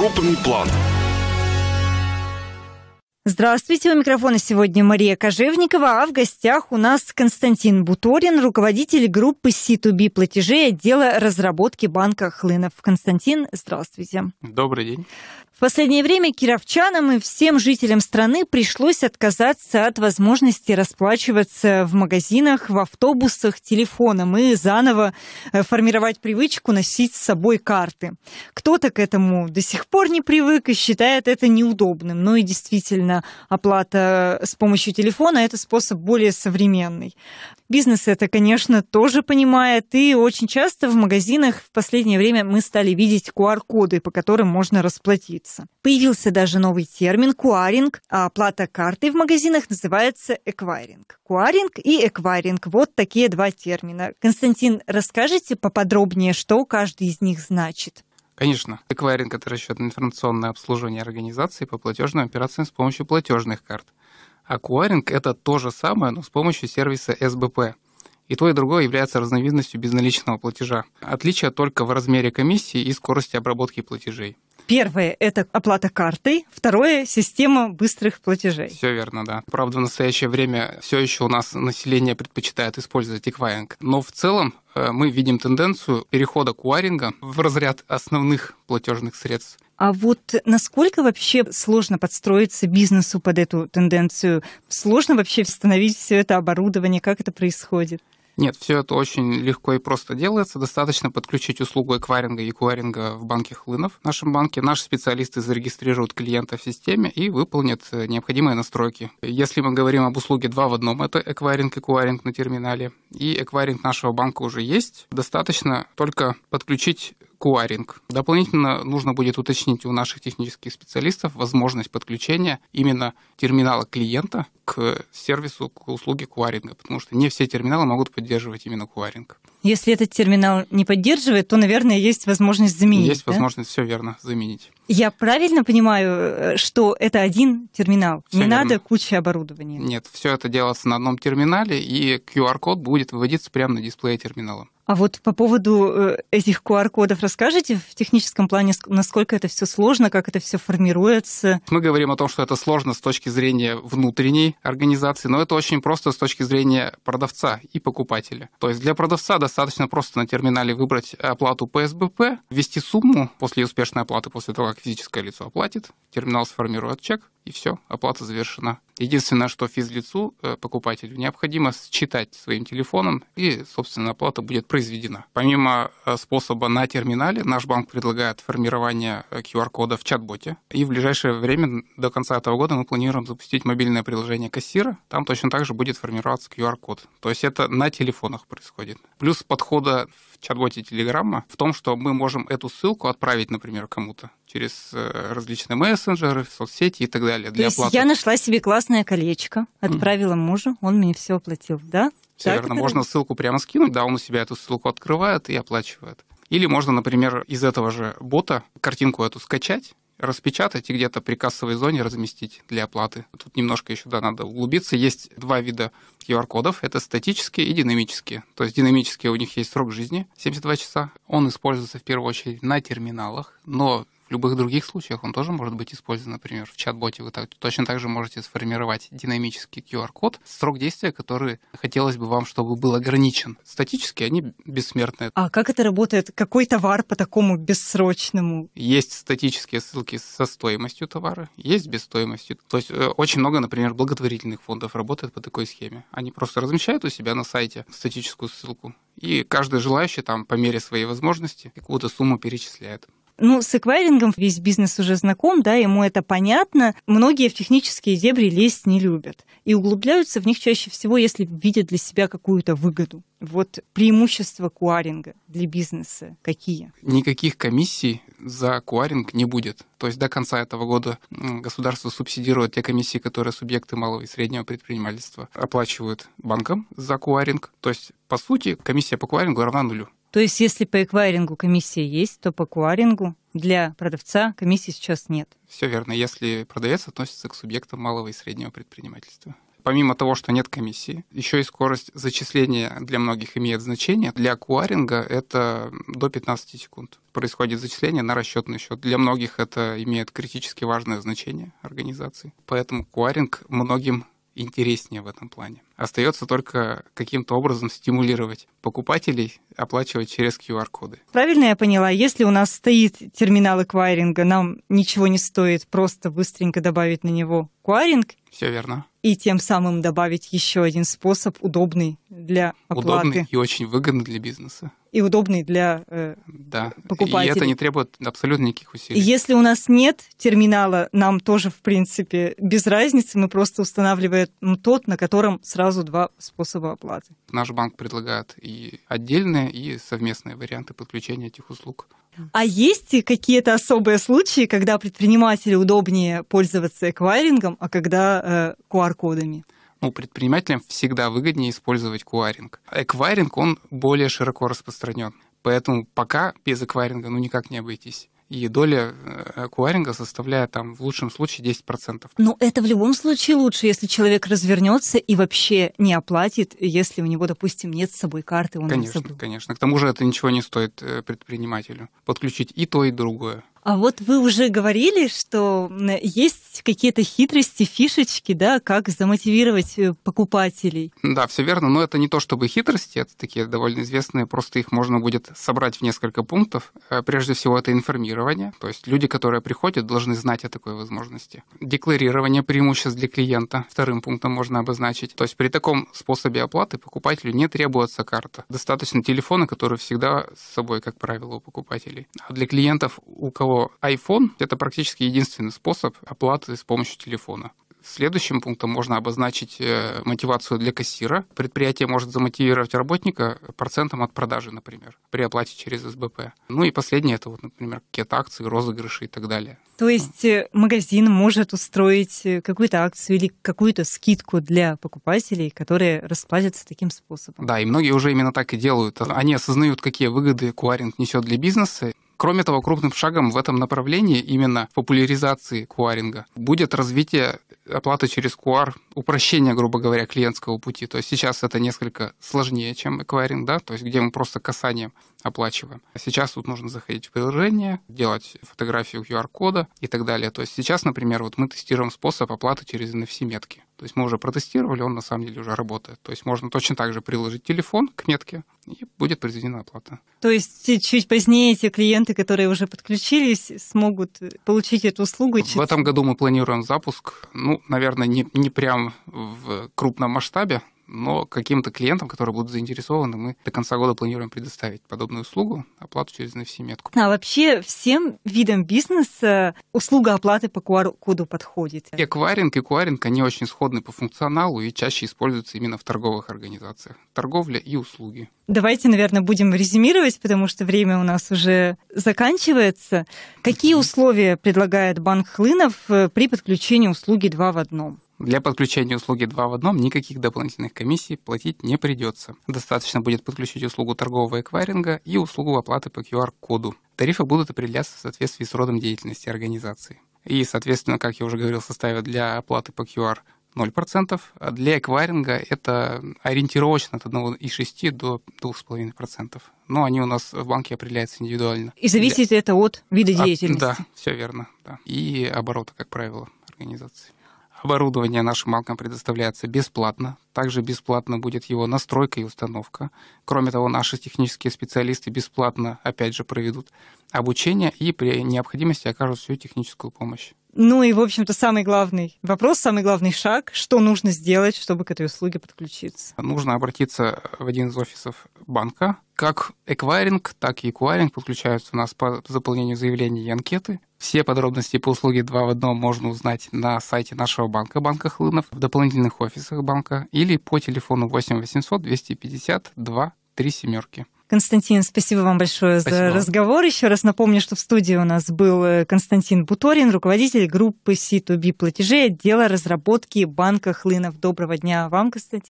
крупный план – Здравствуйте, у микрофона сегодня Мария Кожевникова, а в гостях у нас Константин Буторин, руководитель группы C2B платежей отдела разработки банка Хлынов. Константин, здравствуйте. Добрый день. В последнее время кировчанам и всем жителям страны пришлось отказаться от возможности расплачиваться в магазинах, в автобусах, телефоном и заново э, формировать привычку носить с собой карты. Кто-то к этому до сих пор не привык и считает это неудобным, но ну и действительно именно оплата э, с помощью телефона, это способ более современный. Бизнес это, конечно, тоже понимает, и очень часто в магазинах в последнее время мы стали видеть QR-коды, по которым можно расплатиться. Появился даже новый термин «куаринг», а оплата картой в магазинах называется «эквайринг». Куаринг и эквайринг – вот такие два термина. Константин, расскажите поподробнее, что каждый из них значит? Конечно, эквайринг — это расчет на информационное обслуживание организации по платежным операциям с помощью платежных карт. Акваринг — это то же самое, но с помощью сервиса СБП. И то, и другое является разновидностью безналичного платежа. Отличие только в размере комиссии и скорости обработки платежей. Первое – это оплата картой, второе – система быстрых платежей. Все верно, да. Правда, в настоящее время все еще у нас население предпочитает использовать эквайринг. Но в целом э, мы видим тенденцию перехода к куаринга в разряд основных платежных средств. А вот насколько вообще сложно подстроиться бизнесу под эту тенденцию? Сложно вообще установить все это оборудование? Как это происходит? Нет, все это очень легко и просто делается. Достаточно подключить услугу эквайринга и куаринга в банке Хлынов. В нашем банке наши специалисты зарегистрируют клиента в системе и выполнят э, необходимые настройки. Если мы говорим об услуге два в одном, это эквайринг и куаринг на терминале. И эквайринг нашего банка уже есть. Достаточно только подключить куаринг. Дополнительно нужно будет уточнить у наших технических специалистов возможность подключения именно терминала клиента сервису, к услуге куаринга, потому что не все терминалы могут поддерживать именно куаринг. Если этот терминал не поддерживает, то, наверное, есть возможность заменить. Есть да? возможность, все верно, заменить. Я правильно понимаю, э, что это один терминал? Всё не верно. надо куча оборудования. Нет, все это делается на одном терминале, и QR-код будет выводиться прямо на дисплее терминала. А вот по поводу э, этих QR-кодов расскажите в техническом плане, насколько это все сложно, как это все формируется? Мы говорим о том, что это сложно с точки зрения внутренней организации, но это очень просто с точки зрения продавца и покупателя. То есть для продавца достаточно просто на терминале выбрать оплату ПСБП, ввести сумму после успешной оплаты, после того, как физическое лицо оплатит, терминал сформирует чек, и все, оплата завершена. Единственное, что физлицу, э, покупателю, необходимо считать своим телефоном, и, собственно, оплата будет произведена. Помимо э, способа на терминале, наш банк предлагает формирование QR-кода э, в чат-боте. И в ближайшее время, до конца этого года, мы планируем запустить мобильное приложение кассира. Там точно так же будет формироваться QR-код. То есть это на телефонах происходит. Плюс подхода чат-боте Телеграмма в том, что мы можем эту ссылку отправить, например, кому-то через э, различные мессенджеры, соцсети и так далее. Для То оплаты. я нашла себе классное колечко, отправила mm. мужу, он мне все оплатил, да? Все так верно, можно ссылку прямо скинуть, да, он у себя эту ссылку открывает и оплачивает. Или можно, например, из этого же бота картинку эту скачать, распечатать и где-то при кассовой зоне разместить для оплаты. Тут немножко еще да, надо углубиться. Есть два вида QR-кодов. Это статические и динамические. То есть динамические у них есть срок жизни 72 часа. Он используется в первую очередь на терминалах, но в любых других случаях он тоже может быть использован. Например, в чат-боте вы так, точно так же можете сформировать динамический QR-код, срок действия, который хотелось бы вам, чтобы был ограничен. Статически они бессмертные. А как это работает? Какой товар по такому бессрочному? Есть статические ссылки со стоимостью товара, есть без стоимости. То есть э, очень много, например, благотворительных фондов работает по такой схеме. Они просто размещают у себя на сайте статическую ссылку, и каждый желающий там по мере своей возможности какую-то сумму перечисляет. Ну, с эквайрингом весь бизнес уже знаком, да, ему это понятно. Многие в технические дебри лезть не любят и углубляются в них чаще всего, если видят для себя какую-то выгоду. Вот преимущества куаринга для бизнеса какие? Никаких комиссий за куаринг не будет. То есть до конца этого года государство субсидирует те комиссии, которые субъекты малого и среднего предпринимательства оплачивают банкам за куаринг. То есть, по сути, комиссия по куарингу равна нулю. То есть если по эквайрингу комиссия есть, то по куарингу для продавца комиссии сейчас нет. Все верно, если продавец относится к субъектам малого и среднего предпринимательства. Помимо того, что нет комиссии, еще и скорость зачисления для многих имеет значение. Для куаринга это до 15 секунд. Происходит зачисление на расчетный счет. Для многих это имеет критически важное значение организации. Поэтому куаринг многим интереснее в этом плане. Остается только каким-то образом стимулировать покупателей оплачивать через QR-коды. Правильно я поняла, если у нас стоит терминал эквайринга, нам ничего не стоит просто быстренько добавить на него эквайринг. Все верно. И тем самым добавить еще один способ, удобный для оплаты. Удобный и очень выгодный для бизнеса и удобный для э, да. покупателей. И это не требует абсолютно никаких усилий. Если у нас нет терминала, нам тоже, в принципе, без разницы. Мы просто устанавливаем тот, на котором сразу два способа оплаты. Наш банк предлагает и отдельные, и совместные варианты подключения этих услуг. А есть какие-то особые случаи, когда предпринимателю удобнее пользоваться эквайрингом, а когда э, QR-кодами? ну, предпринимателям всегда выгоднее использовать куаринг. Эквайринг, он более широко распространен. Поэтому пока без эквайринга ну никак не обойтись и доля акваринга э, составляет там в лучшем случае 10%. Ну, это в любом случае лучше, если человек развернется и вообще не оплатит, если у него, допустим, нет с собой карты, он Конечно, забыл. конечно. К тому же это ничего не стоит э, предпринимателю. Подключить и то, и другое. А вот вы уже говорили, что есть есть какие-то хитрости, фишечки, да, как замотивировать э, покупателей. Да, все верно, но это не то чтобы хитрости, это такие довольно известные, просто их можно будет собрать в несколько пунктов. Э, прежде всего, это информирование, то есть люди, которые приходят, должны знать о такой возможности. Декларирование преимуществ для клиента вторым пунктом можно обозначить. То есть при таком способе оплаты покупателю не требуется карта. Достаточно телефона, который всегда с собой, как правило, у покупателей. А для клиентов, у кого iPhone, это практически единственный способ оплаты оплаты с помощью телефона. Следующим пунктом можно обозначить э, мотивацию для кассира. Предприятие может замотивировать работника процентом от продажи, например, при оплате через СБП. Ну и последнее это, вот, например, какие-то акции, розыгрыши и так далее. То есть э, магазин может устроить э, какую-то акцию или какую-то скидку для покупателей, которые расплатятся таким способом. Да, и многие уже именно так и делают. Они осознают, какие выгоды куаринг несет для бизнеса, Кроме того, крупным шагом в этом направлении именно популяризации куаринга будет развитие оплаты через куар, упрощение, грубо говоря, клиентского пути. То есть сейчас это несколько сложнее, чем эквайринг, да, то есть где мы просто касанием оплачиваем. А сейчас тут нужно заходить в приложение, делать фотографию QR-кода и так далее. То есть сейчас, например, вот мы тестируем способ оплаты через NFC-метки. То есть мы уже протестировали, он на самом деле уже работает. То есть можно точно так же приложить телефон к метке, и будет произведена оплата. То есть чуть позднее те клиенты, которые уже подключились, смогут э, получить эту услугу? В этом году мы планируем запуск, ну, наверное, не, не прям в крупном масштабе, но каким-то клиентам, которые будут заинтересованы, мы до конца года планируем предоставить подобную услугу, оплату через NFC-метку. А вообще всем видам бизнеса услуга оплаты по QR-коду подходит? Эквайринг и куаринг, они очень сходны по функционалу и чаще используются именно в торговых организациях. Торговля и услуги. Давайте, наверное, будем резюмировать, потому что время у нас уже заканчивается. Какие условия предлагает банк Хлынов э, при подключении услуги два в одном? Для подключения услуги 2 в одном никаких дополнительных комиссий платить не придется. Достаточно будет подключить услугу торгового эквайринга и услугу оплаты по QR-коду. Тарифы будут определяться в соответствии с родом деятельности организации. И, соответственно, как я уже говорил, составят для оплаты по QR 0%. А для эквайринга это ориентировочно от 1,6 до 2,5%. Но они у нас в банке определяются индивидуально. И зависит для... это от вида деятельности. От, да, все верно. Да. И оборота, как правило, организации. Оборудование нашим банкам предоставляется бесплатно. Также бесплатно будет его настройка и установка. Кроме того, наши технические специалисты бесплатно, опять же, проведут обучение и при необходимости окажут всю техническую помощь. Ну и, в общем-то, самый главный вопрос, самый главный шаг, что нужно сделать, чтобы к этой услуге подключиться? Нужно обратиться в один из офисов банка. Как эквайринг, так и эквайринг подключаются у нас по заполнению заявления и анкеты. Все подробности по услуге 2 в одном можно узнать на сайте нашего банка, банка Хлынов, в дополнительных офисах банка или по телефону 8 800 250 2 3 семерки. Константин, спасибо вам большое спасибо. за разговор. Еще раз напомню, что в студии у нас был э, Константин Буторин, руководитель группы C2B платежей отдела разработки банка Хлынов. Доброго дня вам, Константин.